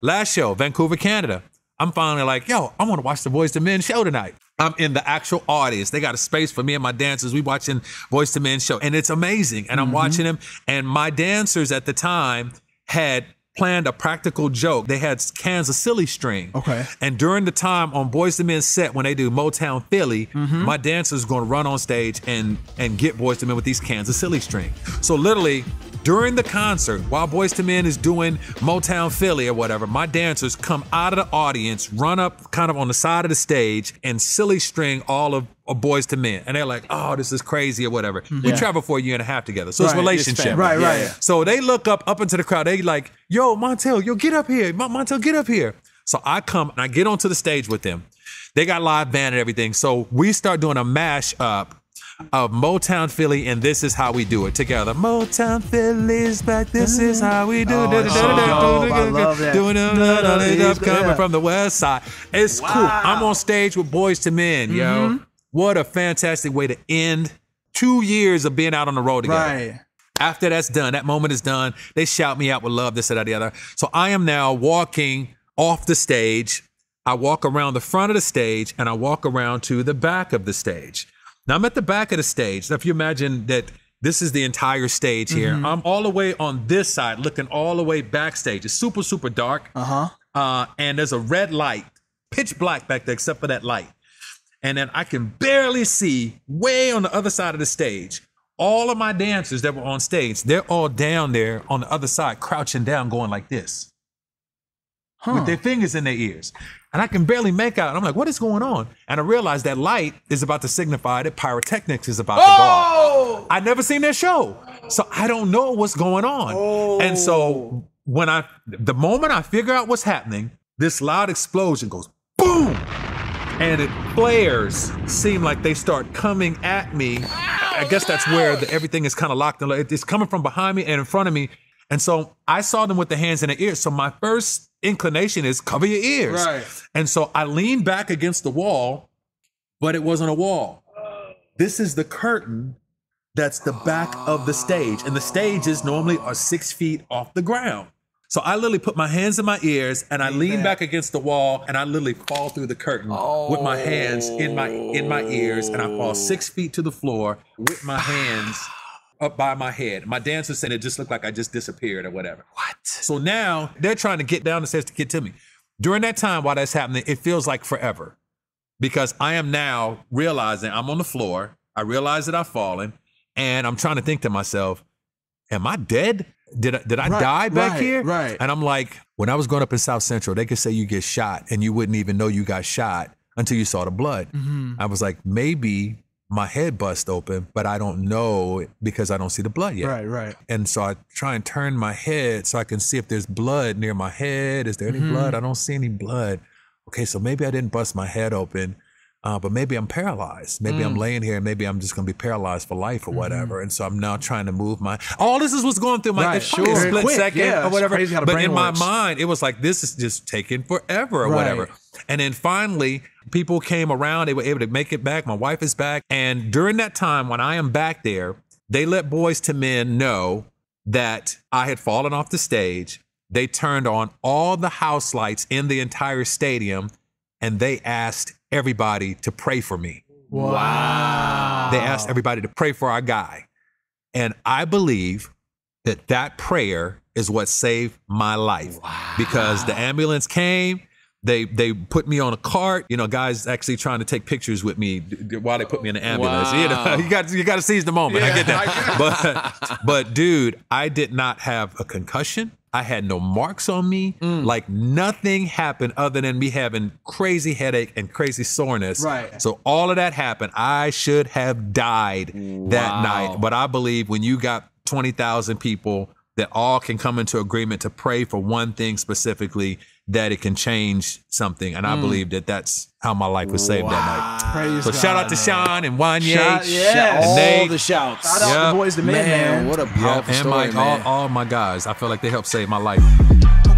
Last show, Vancouver, Canada. I'm finally like, yo, I want to watch the Voice to Men show tonight. I'm in the actual audience. They got a space for me and my dancers. We watching Voice to Men show, and it's amazing. And I'm mm-hmm. watching them, and my dancers at the time had planned a practical joke. They had Kansas Silly string. Okay. And during the time on Boys to Men set when they do Motown Philly, mm-hmm. my dancer's gonna run on stage and and get Boys to Men with these Kansas Silly string. So literally during the concert, while Boys to Men is doing Motown Philly or whatever, my dancers come out of the audience, run up kind of on the side of the stage, and silly string all of boys to men and they're like oh this is crazy or whatever mm-hmm. yeah. we traveled for a year and a half together so right, it's relationship it's right right yeah. so they look up up into the crowd they like yo montel yo get up here montel get up here so i come and i get onto the stage with them they got live band and everything so we start doing a mash up of Motown Philly, and this is how we do it together. Motown Philly's back. This is mm. how we do oh, it. Doing it coming from the west side. It's wow. cool. I'm on stage with Boys to Men, yo. Mm-hmm. What a fantastic way to end two years of being out on the road together. Right. After that's done, that moment is done. They shout me out with love, this, that, the other. So I am now walking off the stage. I walk around the front of the stage and I walk around to the back of the stage. Now I'm at the back of the stage. Now, if you imagine that this is the entire stage here, mm-hmm. I'm all the way on this side, looking all the way backstage. It's super, super dark. Uh-huh. Uh, and there's a red light, pitch black back there, except for that light. And then I can barely see way on the other side of the stage. All of my dancers that were on stage, they're all down there on the other side, crouching down, going like this. Huh. with their fingers in their ears. And I can barely make out. And I'm like, what is going on? And I realized that light is about to signify that pyrotechnics is about oh! to go off. Oh! I never seen that show. So I don't know what's going on. Oh. And so oh. when I the moment I figure out what's happening, this loud explosion goes boom. And it flares seem like they start coming at me. I guess that's where the, everything is kind of locked. in. It's coming from behind me and in front of me and so I saw them with the hands in the ears. So my first inclination is cover your ears. Right. And so I leaned back against the wall, but it wasn't a wall. This is the curtain that's the back of the stage. And the stages normally are six feet off the ground. So I literally put my hands in my ears and I lean back against the wall and I literally fall through the curtain oh. with my hands in my in my ears and I fall six feet to the floor with my hands up by my head. My dancer said it just looked like I just disappeared or whatever. What? So now they're trying to get down the stairs to get to me. During that time, while that's happening, it feels like forever because I am now realizing I'm on the floor. I realize that I've fallen, and I'm trying to think to myself, "Am I dead? Did I, did I right, die back right, here?" Right. And I'm like, when I was growing up in South Central, they could say you get shot, and you wouldn't even know you got shot until you saw the blood. Mm-hmm. I was like, maybe my head bust open, but I don't know because I don't see the blood yet. Right, right. And so I try and turn my head so I can see if there's blood near my head. Is there any mm-hmm. blood? I don't see any blood. Okay, so maybe I didn't bust my head open. Uh, but maybe I'm paralyzed. Maybe mm. I'm laying here and maybe I'm just going to be paralyzed for life or mm-hmm. whatever. And so I'm now trying to move my, all this is what's going through my right, sure. split quick, second yeah, or whatever. But in works. my mind, it was like, this is just taking forever or right. whatever. And then finally, people came around. They were able to make it back. My wife is back. And during that time, when I am back there, they let Boys to Men know that I had fallen off the stage. They turned on all the house lights in the entire stadium and they asked everybody to pray for me. Wow. They asked everybody to pray for our guy. And I believe that that prayer is what saved my life wow. because the ambulance came. They they put me on a cart. You know, guys actually trying to take pictures with me while they put me in the ambulance. Wow. You know, you got you got to seize the moment. Yeah, I get that. I get but but dude, I did not have a concussion. I had no marks on me. Mm. Like nothing happened other than me having crazy headache and crazy soreness. Right. So all of that happened. I should have died wow. that night. But I believe when you got 20,000 people that all can come into agreement to pray for one thing specifically, that it can change something. And I mm. believe that that's how my life was saved wow. that night. Praise so God, shout out to Sean and Wanye. Shout, yeah, all the shouts. Shout out yep. the boys, the man, man. man. What a powerful yep. and story, Mike, man. All, all my guys. I feel like they helped save my life.